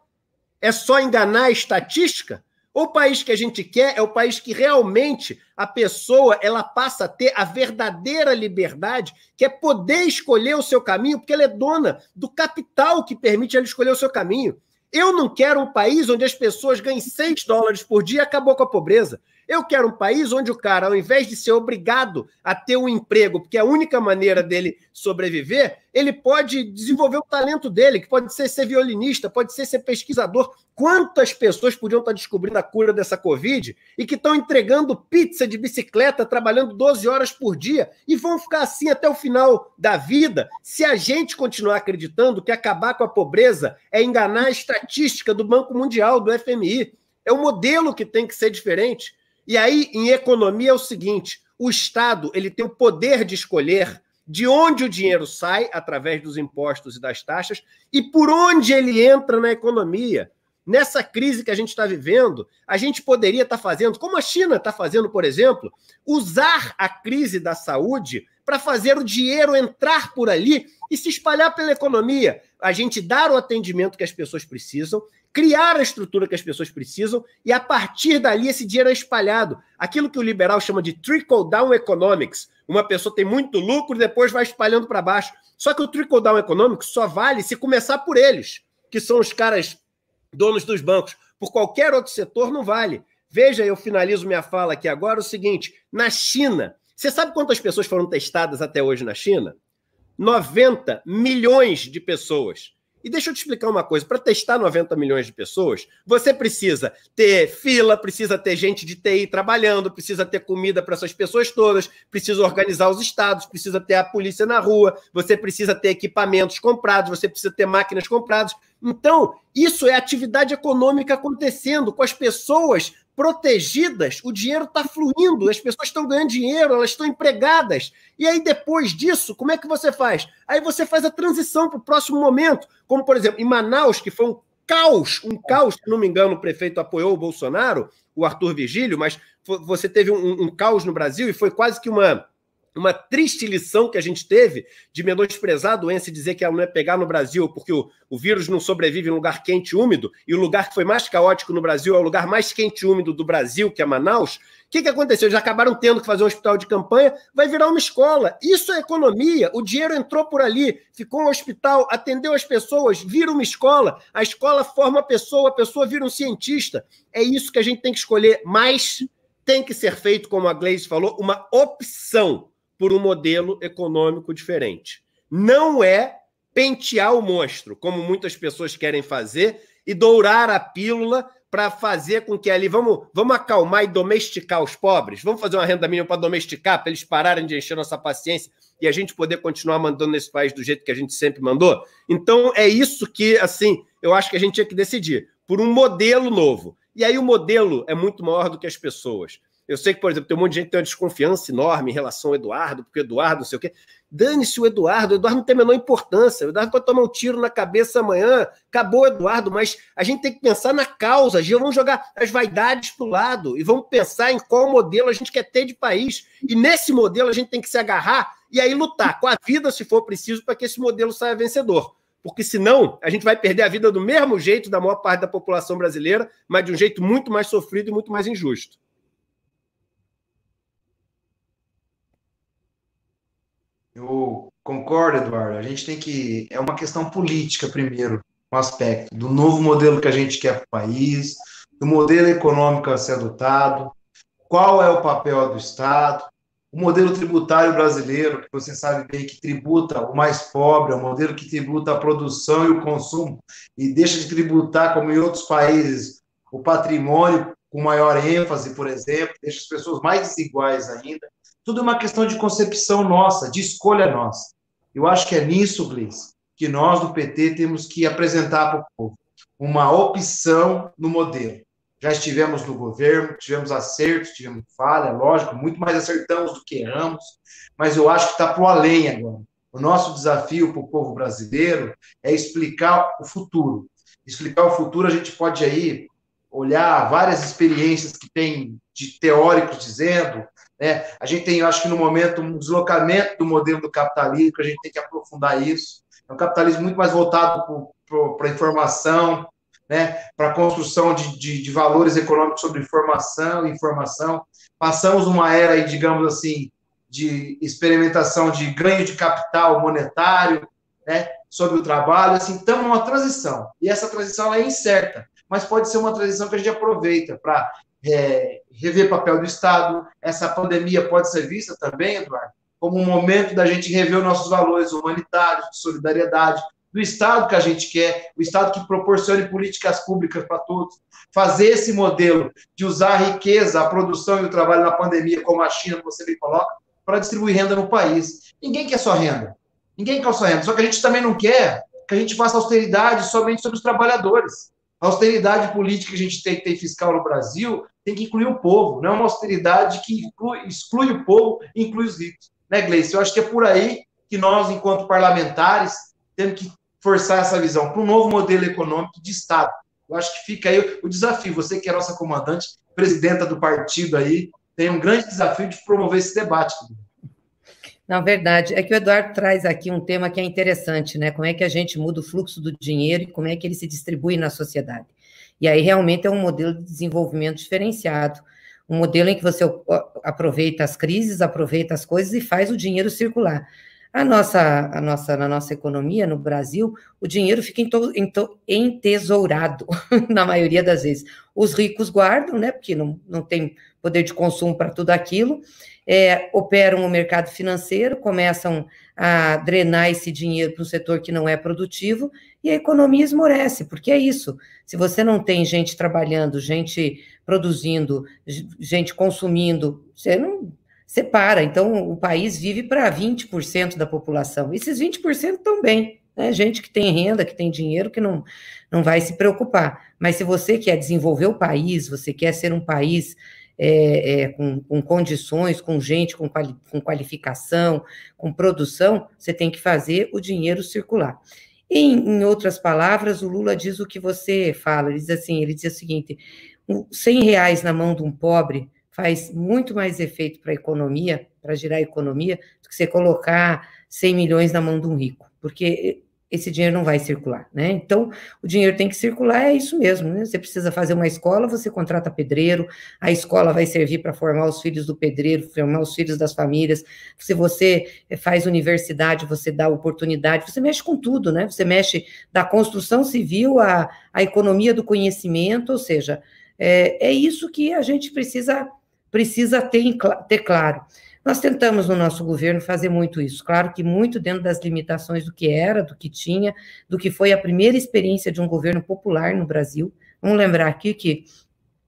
É só enganar a estatística? O país que a gente quer é o país que realmente a pessoa ela passa a ter a verdadeira liberdade, que é poder escolher o seu caminho, porque ela é dona do capital que permite ela escolher o seu caminho. Eu não quero um país onde as pessoas ganhem 6 dólares por dia e acabou com a pobreza. Eu quero um país onde o cara, ao invés de ser obrigado a ter um emprego, porque é a única maneira dele sobreviver, ele pode desenvolver o talento dele, que pode ser ser violinista, pode ser ser pesquisador. Quantas pessoas podiam estar descobrindo a cura dessa Covid e que estão entregando pizza de bicicleta, trabalhando 12 horas por dia e vão ficar assim até o final da vida, se a gente continuar acreditando que acabar com a pobreza é enganar a estatística do Banco Mundial, do FMI. É um modelo que tem que ser diferente. E aí, em economia, é o seguinte: o Estado ele tem o poder de escolher de onde o dinheiro sai, através dos impostos e das taxas, e por onde ele entra na economia. Nessa crise que a gente está vivendo, a gente poderia estar tá fazendo, como a China está fazendo, por exemplo, usar a crise da saúde para fazer o dinheiro entrar por ali e se espalhar pela economia. A gente dar o atendimento que as pessoas precisam, criar a estrutura que as pessoas precisam e a partir dali esse dinheiro é espalhado. Aquilo que o liberal chama de trickle down economics. Uma pessoa tem muito lucro, depois vai espalhando para baixo. Só que o trickle down economics só vale se começar por eles, que são os caras donos dos bancos. Por qualquer outro setor não vale. Veja, eu finalizo minha fala aqui agora o seguinte, na China, você sabe quantas pessoas foram testadas até hoje na China? 90 milhões de pessoas. E deixa eu te explicar uma coisa: para testar 90 milhões de pessoas, você precisa ter fila, precisa ter gente de TI trabalhando, precisa ter comida para essas pessoas todas, precisa organizar os estados, precisa ter a polícia na rua, você precisa ter equipamentos comprados, você precisa ter máquinas compradas. Então, isso é atividade econômica acontecendo com as pessoas protegidas, o dinheiro está fluindo, as pessoas estão ganhando dinheiro, elas estão empregadas. E aí, depois disso, como é que você faz? Aí você faz a transição para o próximo momento, como, por exemplo, em Manaus, que foi um caos, um caos, se não me engano, o prefeito apoiou o Bolsonaro, o Arthur Vigílio, mas você teve um, um caos no Brasil e foi quase que uma uma triste lição que a gente teve de menosprezar a doença e dizer que ela não é pegar no Brasil porque o, o vírus não sobrevive em lugar quente e úmido, e o lugar que foi mais caótico no Brasil é o lugar mais quente e úmido do Brasil, que é Manaus. O que, que aconteceu? Eles acabaram tendo que fazer um hospital de campanha, vai virar uma escola. Isso é economia. O dinheiro entrou por ali, ficou um hospital, atendeu as pessoas, vira uma escola, a escola forma a pessoa, a pessoa vira um cientista. É isso que a gente tem que escolher, mas tem que ser feito, como a Gleice falou, uma opção por um modelo econômico diferente. Não é pentear o monstro, como muitas pessoas querem fazer, e dourar a pílula para fazer com que ali vamos, vamos acalmar e domesticar os pobres, vamos fazer uma renda mínima para domesticar, para eles pararem de encher nossa paciência e a gente poder continuar mandando nesse país do jeito que a gente sempre mandou. Então é isso que assim, eu acho que a gente tinha que decidir por um modelo novo. E aí o modelo é muito maior do que as pessoas. Eu sei que, por exemplo, tem um monte de gente que tem uma desconfiança enorme em relação ao Eduardo, porque o Eduardo não sei o quê. Dane-se o Eduardo, o Eduardo não tem a menor importância. O Eduardo pode tomar um tiro na cabeça amanhã, acabou o Eduardo, mas a gente tem que pensar na causa, vamos jogar as vaidades para o lado e vamos pensar em qual modelo a gente quer ter de país. E nesse modelo a gente tem que se agarrar e aí lutar com a vida, se for preciso, para que esse modelo saia vencedor porque senão a gente vai perder a vida do mesmo jeito da maior parte da população brasileira, mas de um jeito muito mais sofrido e muito mais injusto. Eu concordo, Eduardo. A gente tem que. É uma questão política, primeiro, um aspecto, do novo modelo que a gente quer para o país, do modelo econômico a ser adotado, qual é o papel do Estado, o modelo tributário brasileiro, que você sabe bem que tributa o mais pobre, é o modelo que tributa a produção e o consumo, e deixa de tributar, como em outros países, o patrimônio com maior ênfase, por exemplo, deixa as pessoas mais desiguais ainda. Tudo é uma questão de concepção nossa, de escolha nossa. Eu acho que é nisso, Gleice, que nós do PT temos que apresentar para o povo uma opção no modelo. Já estivemos no governo, tivemos acertos, tivemos falha, lógico, muito mais acertamos do que erramos, mas eu acho que está para o além agora. O nosso desafio para o povo brasileiro é explicar o futuro. Explicar o futuro, a gente pode aí olhar várias experiências que tem de teóricos dizendo, né? A gente tem, acho que no momento, um deslocamento do modelo do capitalismo, a gente tem que aprofundar isso. É um capitalismo muito mais voltado para a informação, né? para a construção de, de, de, valores econômicos sobre informação e informação. Passamos uma era, digamos assim, de experimentação de ganho de capital monetário né? sobre o trabalho. Assim, estamos numa transição. E essa transição é incerta, mas pode ser uma transição que a gente aproveita para é, rever papel do Estado. Essa pandemia pode ser vista também, Eduardo, como um momento da gente rever os nossos valores humanitários, de solidariedade, do Estado que a gente quer, o Estado que proporcione políticas públicas para todos. Fazer esse modelo de usar a riqueza, a produção e o trabalho na pandemia, como a China, que você me coloca, para distribuir renda no país. Ninguém quer só renda. Ninguém quer só renda. Só que a gente também não quer que a gente faça austeridade somente sobre os trabalhadores. A austeridade política que a gente tem que ter fiscal no Brasil tem que incluir o povo, não é uma austeridade que inclui, exclui o povo e inclui os ricos. Né, Gleice? Eu acho que é por aí que nós, enquanto parlamentares, temos que forçar essa visão para um novo modelo econômico de Estado. Eu acho que fica aí o desafio. Você que é nossa comandante, presidenta do partido aí, tem um grande desafio de promover esse debate. Na verdade, é que o Eduardo traz aqui um tema que é interessante, né? Como é que a gente muda o fluxo do dinheiro e como é que ele se distribui na sociedade. E aí realmente é um modelo de desenvolvimento diferenciado, um modelo em que você aproveita as crises, aproveita as coisas e faz o dinheiro circular. A nossa, a nossa, na nossa economia, no Brasil, o dinheiro fica entesourado, na maioria das vezes. Os ricos guardam, né? Porque não, não tem poder de consumo para tudo aquilo, é, operam o mercado financeiro, começam a drenar esse dinheiro para um setor que não é produtivo e a economia esmorece, porque é isso. Se você não tem gente trabalhando, gente produzindo, gente consumindo, você não você para. Então, o país vive para 20% da população. Esses 20% estão bem. Né? Gente que tem renda, que tem dinheiro, que não, não vai se preocupar. Mas se você quer desenvolver o país, você quer ser um país é, é, com, com, condições, com gente, com, quali, com qualificação, com produção, você tem que fazer o dinheiro circular. Em, em, outras palavras, o Lula diz o que você fala. Ele diz assim, ele diz o seguinte: 100 reais na mão de um pobre faz muito mais efeito para a economia, para girar a economia, do que você colocar 100 milhões na mão de um rico, porque esse dinheiro não vai circular, né? Então, o dinheiro tem que circular, é isso mesmo, né? Você precisa fazer uma escola, você contrata pedreiro, a escola vai servir para formar os filhos do pedreiro, formar os filhos das famílias. Se você eh, faz universidade, você dá oportunidade, você mexe com tudo, né? Você mexe da construção civil à, à economia do conhecimento, ou seja, é, é isso que a gente precisa, precisa ter, ter claro. Nós tentamos no nosso governo fazer muito isso, claro que muito dentro das limitações do que era, do que tinha, do que foi a primeira experiência de um governo popular no Brasil. Vamos lembrar aqui que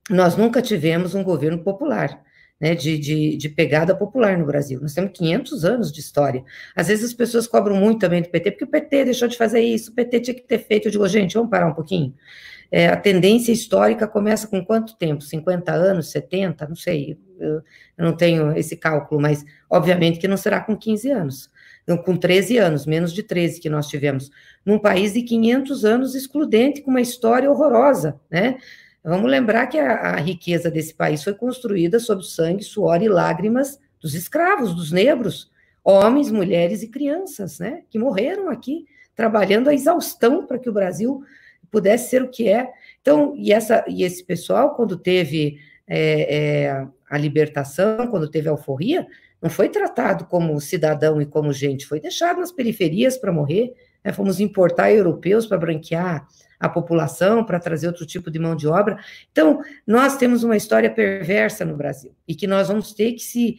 nós nunca tivemos um governo popular. Né, de, de, de, pegada popular no Brasil. Nós temos 500 anos de história. Às vezes as pessoas cobram muito também do PT, porque o PT deixou de fazer isso, o PT tinha que ter feito. Eu digo, gente, vamos parar um pouquinho. É, a tendência histórica começa com quanto tempo? 50 anos, 70? Não sei eu, eu não tenho esse cálculo, mas obviamente que não será com 15 anos, com 13 anos, menos de 13 que nós tivemos, num país de 500 anos excludente, com uma história horrorosa, né? Vamos lembrar que a, a riqueza desse país foi construída sob sangue, suor e lágrimas dos escravos, dos negros, homens, mulheres e crianças, né? Que morreram aqui, trabalhando a exaustão para que o Brasil pudesse ser o que é. Então, e, essa, e esse pessoal, quando teve é, é, a libertação, quando teve a alforria, não foi tratado como cidadão e como gente, foi deixado nas periferias para morrer. Né? Fomos importar europeus para branquear a população, para trazer outro tipo de mão de obra. Então, nós temos uma história perversa no Brasil e que nós vamos ter que se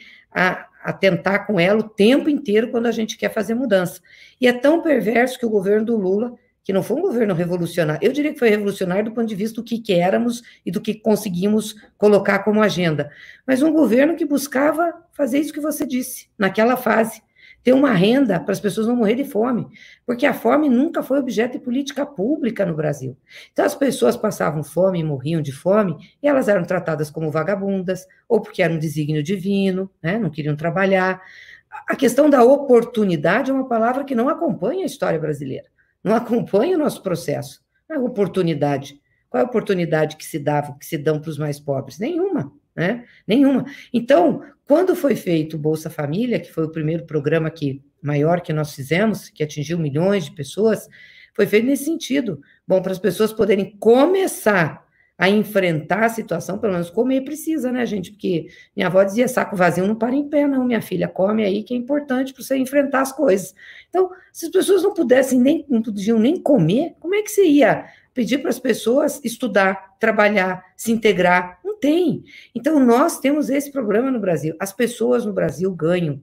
atentar com ela o tempo inteiro quando a gente quer fazer mudança. E é tão perverso que o governo do Lula que não foi um governo revolucionário. Eu diria que foi revolucionário do ponto de vista do que, que éramos e do que conseguimos colocar como agenda, mas um governo que buscava fazer isso que você disse, naquela fase, ter uma renda para as pessoas não morrerem de fome, porque a fome nunca foi objeto de política pública no Brasil. Então as pessoas passavam fome e morriam de fome, e elas eram tratadas como vagabundas, ou porque era um desígnio divino, né, não queriam trabalhar. A questão da oportunidade é uma palavra que não acompanha a história brasileira não acompanha o nosso processo. A ah, oportunidade. Qual é a oportunidade que se dava, que se dão para os mais pobres? Nenhuma, né? Nenhuma. Então, quando foi feito o Bolsa Família, que foi o primeiro programa que maior que nós fizemos, que atingiu milhões de pessoas, foi feito nesse sentido. Bom, para as pessoas poderem começar a enfrentar a situação, pelo menos comer precisa, né, gente? Porque minha avó dizia: saco vazio não para em pé, não, minha filha, come aí que é importante para você enfrentar as coisas. Então, se as pessoas não pudessem nem, não podiam nem comer, como é que você ia pedir para as pessoas estudar, trabalhar, se integrar? Não tem. Então, nós temos esse problema no Brasil. As pessoas no Brasil ganham.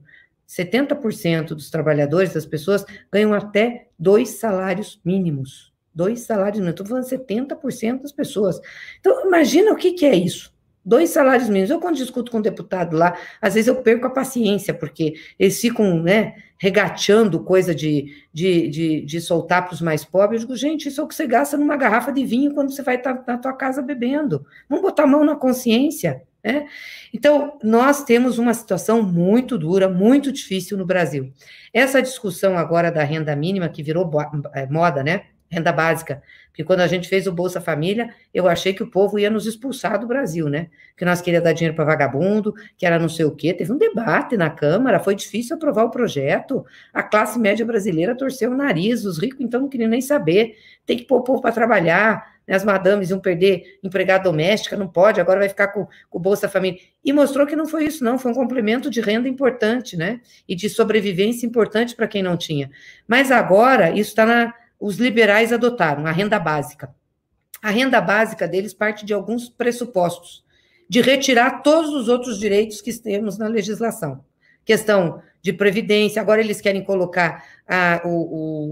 70% dos trabalhadores, das pessoas, ganham até dois salários mínimos. Dois salários mínimos. Estou falando 70% das pessoas. Então, imagina o que, que é isso. Dois salários mínimos. Eu, quando discuto com um deputado lá, às vezes eu perco a paciência, porque eles ficam né, regateando coisa de, de, de, de soltar para os mais pobres. Eu digo, gente, isso é o que você gasta numa garrafa de vinho quando você vai estar tá na tua casa bebendo. Vamos botar a mão na consciência. né Então, nós temos uma situação muito dura, muito difícil no Brasil. Essa discussão agora da renda mínima, que virou eh, moda, né? renda básica. Porque quando a gente fez o Bolsa Família, eu achei que o povo ia nos expulsar do Brasil, né? Que nós queríamos dar dinheiro para vagabundo, que era não sei o quê. Teve um debate na Câmara, foi difícil aprovar o projeto. A classe média brasileira torceu o nariz, os ricos então não queriam nem saber. Tem que pôr o povo para trabalhar, né? as madames iam perder empregada doméstica, não pode, agora vai ficar com o Bolsa Família. E mostrou que não foi isso, não, foi um complemento de renda importante, né? E de sobrevivência importante para quem não tinha. Mas agora isso está na os liberais adotaram, a renda básica. A renda básica deles parte de alguns pressupostos, de retirar todos os outros direitos que temos na legislação. Questão de previdência, agora eles querem colocar a, o,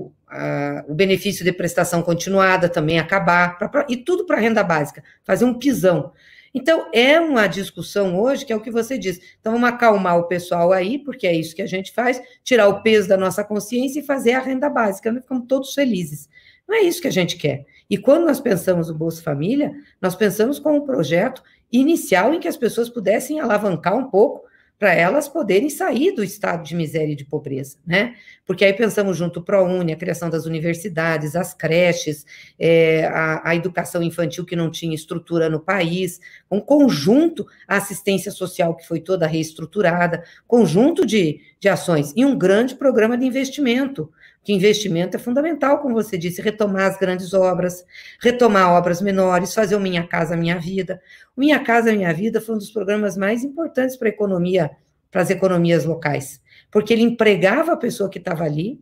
o, a, o, benefício de prestação continuada também, acabar, pra, pra, e tudo para renda básica, fazer um pisão. Então, é uma discussão hoje que é o que você diz. Então, vamos acalmar o pessoal aí, porque é isso que a gente faz, tirar o peso da nossa consciência e fazer a renda básica, nós ficamos todos felizes. Não é isso que a gente quer. E quando nós pensamos no Bolsa Família, nós pensamos com um projeto inicial em que as pessoas pudessem alavancar um pouco para elas poderem sair do estado de miséria e de pobreza, né? Porque aí pensamos junto ProUni, a criação das universidades, as creches, é, a, a, educação infantil que não tinha estrutura no país, um conjunto, a assistência social que foi toda reestruturada, conjunto de, de ações e um grande programa de investimento que investimento é fundamental, como você disse, retomar as grandes obras, retomar obras menores, fazer o Minha Casa Minha Vida. O Minha Casa Minha Vida foi um dos programas mais importantes para a economia, para as economias locais, porque ele empregava a pessoa que estava ali,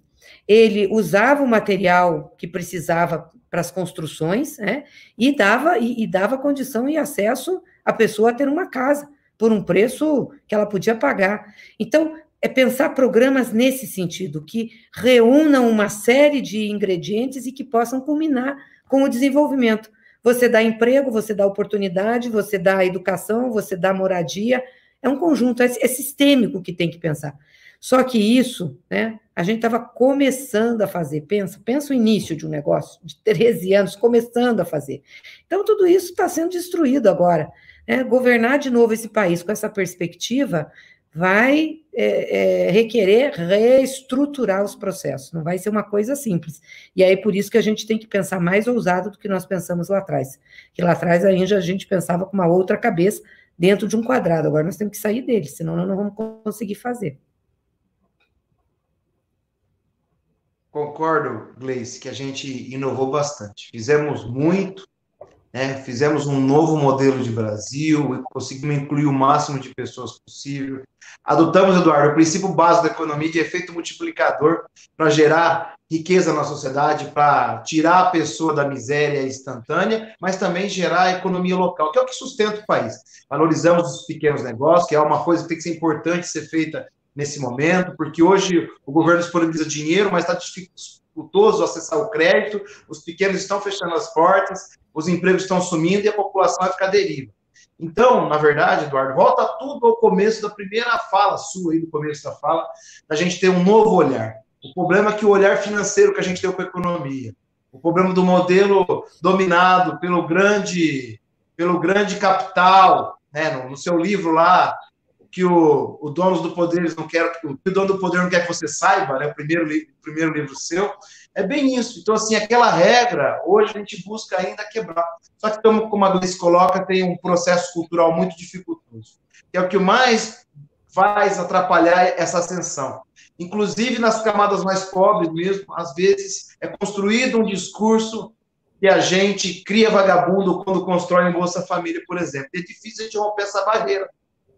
ele usava o material que precisava para as construções, né, e dava e, e dava condição e acesso à pessoa a ter uma casa por um preço que ela podia pagar. Então, é pensar programas nesse sentido, que reúnam uma série de ingredientes e que possam culminar com o desenvolvimento. Você dá emprego, você dá oportunidade, você dá educação, você dá moradia. É um conjunto, é, é sistêmico que tem que pensar. Só que isso, né, a gente estava começando a fazer. Pensa, pensa o início de um negócio de 13 anos, começando a fazer. Então, tudo isso está sendo destruído agora. Né? Governar de novo esse país com essa perspectiva vai é, é, requerer reestruturar os processos, não vai ser uma coisa simples. E aí, por isso que a gente tem que pensar mais ousado do que nós pensamos lá atrás. Que lá atrás ainda a gente pensava com uma outra cabeça dentro de um quadrado. Agora nós temos que sair dele, senão nós não vamos conseguir fazer. Concordo, Gleice, que a gente inovou bastante. Fizemos muito, né? Fizemos um novo modelo de Brasil e conseguimos incluir o máximo de pessoas possível. Adotamos, Eduardo, o princípio básico da economia de efeito multiplicador para gerar riqueza na sociedade, para tirar a pessoa da miséria instantânea, mas também gerar a economia local, que é o que sustenta o país. Valorizamos os pequenos negócios, que é uma coisa que tem que ser importante ser feita nesse momento, porque hoje o governo disponibiliza dinheiro, mas está dificultoso acessar o crédito, os pequenos estão fechando as portas, os empregos estão sumindo e a população vai ficar deriva. Então, na verdade, Eduardo, volta tudo ao começo da primeira fala sua, aí do começo da fala, a gente ter um novo olhar. O problema é que o olhar financeiro que a gente tem com a economia, o problema do modelo dominado pelo grande, pelo grande capital, né, no, no seu livro lá, que o, o dono do poder não quer, o, o dono do poder não quer que você saiba, né? O primeiro, primeiro livro seu. É bem isso. Então, assim, aquela regra, hoje a gente busca ainda quebrar. Só que, como, como a Gleice coloca, tem um processo cultural muito dificultoso, que é o que mais faz atrapalhar essa ascensão. Inclusive, nas camadas mais pobres mesmo, às vezes é construído um discurso que a gente cria vagabundo quando constrói em Bolsa Família, por exemplo. É difícil a gente romper essa barreira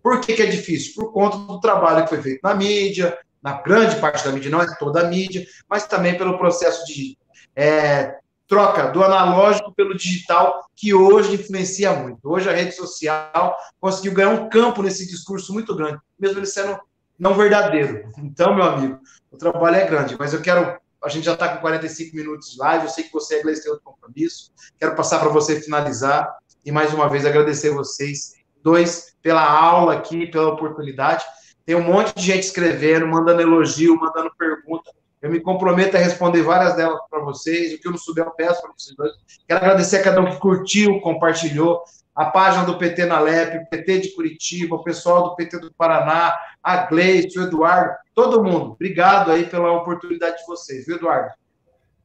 por que, que é difícil? Por conta do trabalho que foi feito na mídia, na grande parte da mídia, não é toda a mídia, mas também pelo processo de é, troca do analógico pelo digital, que hoje influencia muito. Hoje a rede social conseguiu ganhar um campo nesse discurso muito grande, mesmo ele sendo não verdadeiro. Então, meu amigo, o trabalho é grande, mas eu quero. A gente já está com 45 minutos de live, eu sei que você, Gleice, tem outro compromisso. Quero passar para você finalizar e mais uma vez agradecer vocês dois pela aula aqui, pela oportunidade. Tem um monte de gente escrevendo, mandando elogio, mandando pergunta. Eu me comprometo a responder várias delas para vocês. O que eu não souber, eu peço para vocês dois. Quero agradecer a cada um que curtiu, compartilhou. A página do PT na LEP, PT de Curitiba, o pessoal do PT do Paraná, a Gleice, o Eduardo, todo mundo. Obrigado aí pela oportunidade de vocês, viu, Eduardo?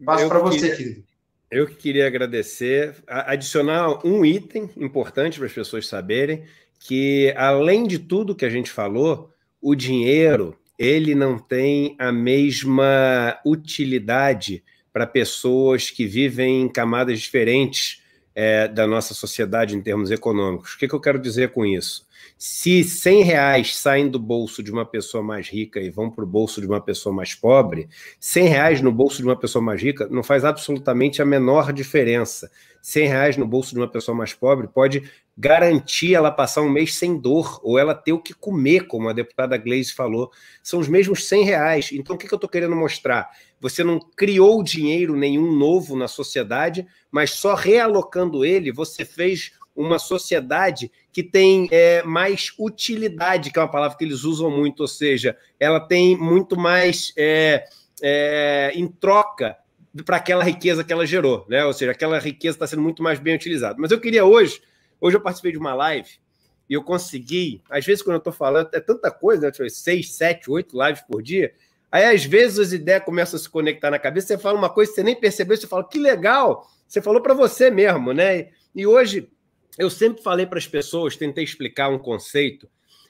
Passo para você, querido. Eu que queria agradecer, adicionar um item importante para as pessoas saberem que além de tudo que a gente falou, o dinheiro ele não tem a mesma utilidade para pessoas que vivem em camadas diferentes é, da nossa sociedade em termos econômicos. O que, que eu quero dizer com isso? se 100 reais saem do bolso de uma pessoa mais rica e vão para o bolso de uma pessoa mais pobre, 100 reais no bolso de uma pessoa mais rica não faz absolutamente a menor diferença. 100 reais no bolso de uma pessoa mais pobre pode garantir ela passar um mês sem dor ou ela ter o que comer, como a deputada Gleisi falou. São os mesmos 100 reais. Então, o que eu estou querendo mostrar? Você não criou dinheiro nenhum novo na sociedade, mas só realocando ele, você fez uma sociedade que tem é, mais utilidade, que é uma palavra que eles usam muito, ou seja, ela tem muito mais é, é, em troca para aquela riqueza que ela gerou, né? Ou seja, aquela riqueza está sendo muito mais bem utilizada. Mas eu queria hoje, hoje eu participei de uma live e eu consegui, às vezes quando eu estou falando, é tanta coisa, né? seis, sete, oito lives por dia, aí às vezes as ideias começam a se conectar na cabeça, você fala uma coisa que você nem percebeu, você fala, que legal, você falou para você mesmo, né? E hoje eu sempre falei para as pessoas, tentei explicar um conceito,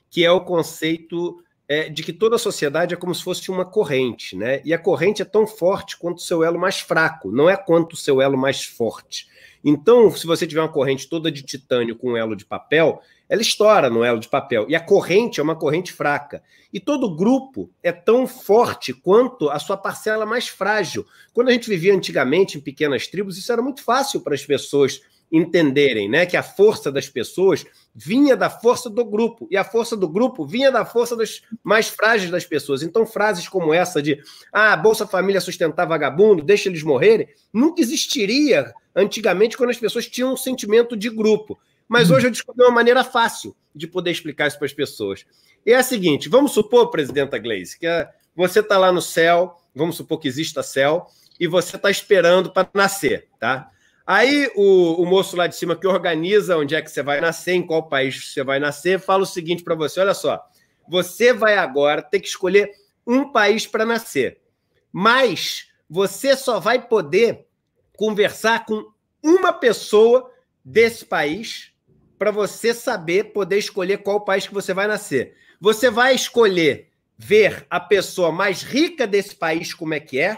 que é o conceito é, de que toda a sociedade é como se fosse uma corrente, né? E a corrente é tão forte quanto o seu elo mais fraco, não é quanto o seu elo mais forte. Então, se você tiver uma corrente toda de titânio com um elo de papel, ela estoura no elo de papel. E a corrente é uma corrente fraca. E todo grupo é tão forte quanto a sua parcela mais frágil. Quando a gente vivia antigamente em pequenas tribos, isso era muito fácil para as pessoas entenderem né, que a força das pessoas vinha da força do grupo, e a força do grupo vinha da força das mais frágeis das pessoas. Então, frases como essa de ah, Bolsa Família sustentar vagabundo, deixa eles morrerem, nunca existiria antigamente quando as pessoas tinham um sentimento de grupo. Mas uhum. hoje eu descobri uma maneira fácil de poder explicar isso para as pessoas. E é a seguinte: vamos supor, presidenta Gleice, que ah, você está lá no céu, vamos supor que exista céu, e você está esperando para nascer, tá? Aí o, o, moço lá de cima que organiza onde é que você vai nascer, em qual país você vai nascer, fala o seguinte para você: olha só, você vai agora ter que escolher um país para nascer, mas você só vai poder conversar com uma pessoa desse país para você saber poder escolher qual país que você vai nascer. Você vai escolher ver a pessoa mais rica desse país como é que é,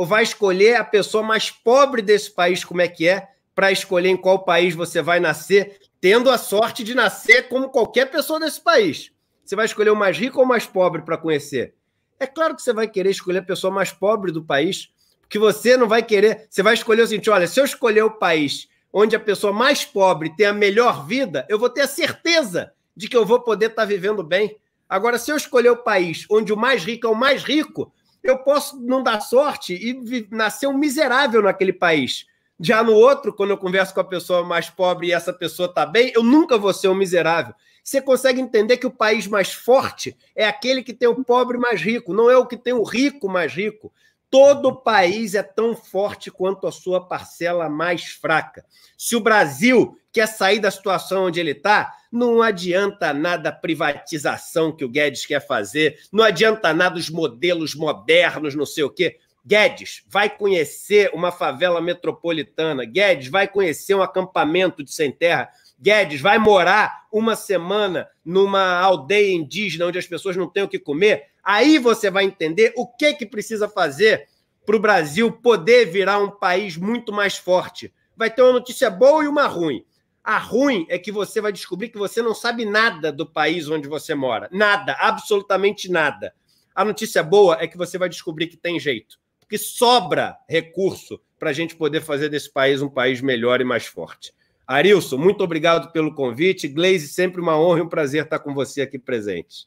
ou vai escolher a pessoa mais pobre desse país como é que é para escolher em qual país você vai nascer, tendo a sorte de nascer como qualquer pessoa desse país. Você vai escolher o mais rico ou o mais pobre para conhecer? É claro que você vai querer escolher a pessoa mais pobre do país, porque você não vai querer, você vai escolher o seguinte, olha, se eu escolher o país onde a pessoa mais pobre tem a melhor vida, eu vou ter a certeza de que eu vou poder estar tá vivendo bem. Agora, se eu escolher o país onde o mais rico é o mais rico, eu posso não dar sorte e nascer um miserável naquele país. Já no outro, quando eu converso com a pessoa mais pobre e essa pessoa está bem, eu nunca vou ser um miserável. Você consegue entender que o país mais forte é aquele que tem o pobre mais rico, não é o que tem o rico mais rico. Todo país é tão forte quanto a sua parcela mais fraca. Se o Brasil quer sair da situação onde ele está, não adianta nada a privatização que o Guedes quer fazer, não adianta nada os modelos modernos, não sei o quê. Guedes vai conhecer uma favela metropolitana, Guedes vai conhecer um acampamento de sem terra. Guedes vai morar uma semana numa aldeia indígena onde as pessoas não têm o que comer, aí você vai entender o que, que precisa fazer para o Brasil poder virar um país muito mais forte. Vai ter uma notícia boa e uma ruim. A ruim é que você vai descobrir que você não sabe nada do país onde você mora. Nada, absolutamente nada. A notícia boa é que você vai descobrir que tem jeito, que sobra recurso para a gente poder fazer desse país um país melhor e mais forte. Arilson, muito obrigado pelo convite. Gleise, sempre uma honra e um prazer estar com você aqui presente.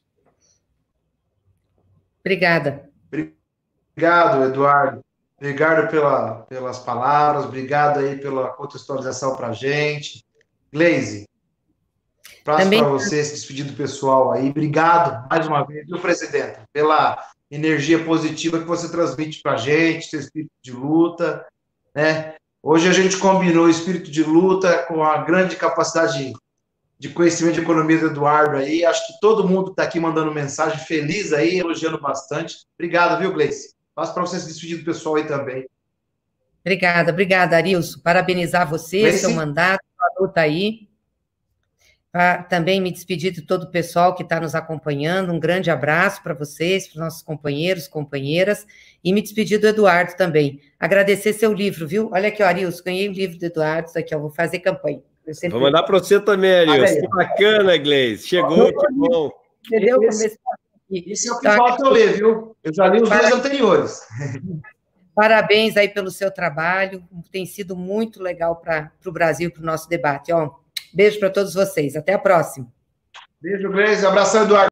Obrigada. Obrigado, Eduardo. Obrigado pela, pelas palavras, obrigado aí pela contextualização para a gente. Gleise, prazo para você, esse despedido pessoal aí. Obrigado mais uma vez, viu, presidente, pela energia positiva que você transmite para a gente, seu espírito de luta, né? Hoje a gente combinou o espírito de luta com a grande capacidade de, conhecimento de economia do Eduardo aí. Acho que todo mundo está aqui mandando mensagem feliz aí, elogiando bastante. Obrigado, viu, Gleice? Passo para você se despedir do pessoal aí também. Obrigada, obrigada, Arilson. Parabenizar você, Gleice? seu mandato, a luta aí. também me despedir de todo o pessoal que está nos acompanhando. Um grande abraço para vocês, para os nossos companheiros, companheiras, e me despedir do Eduardo também. Agradecer seu livro, viu? Olha aqui, Arius, ganhei o um livro do Eduardo, isso aqui, ó, vou fazer campanha. Sempre... Vou mandar para você também, Arius. que bacana, Gleice. Chegou, que bom. Entendeu? Esse, é o que tá, falta eu ler, viu? Eu já li os parabéns, dois anteriores. Parabéns aí pelo seu trabalho, tem sido muito legal para o Brasil, para o nosso debate. Ó, beijo para todos vocês, até a próxima. Beijo, Gleice. abraço, Eduardo.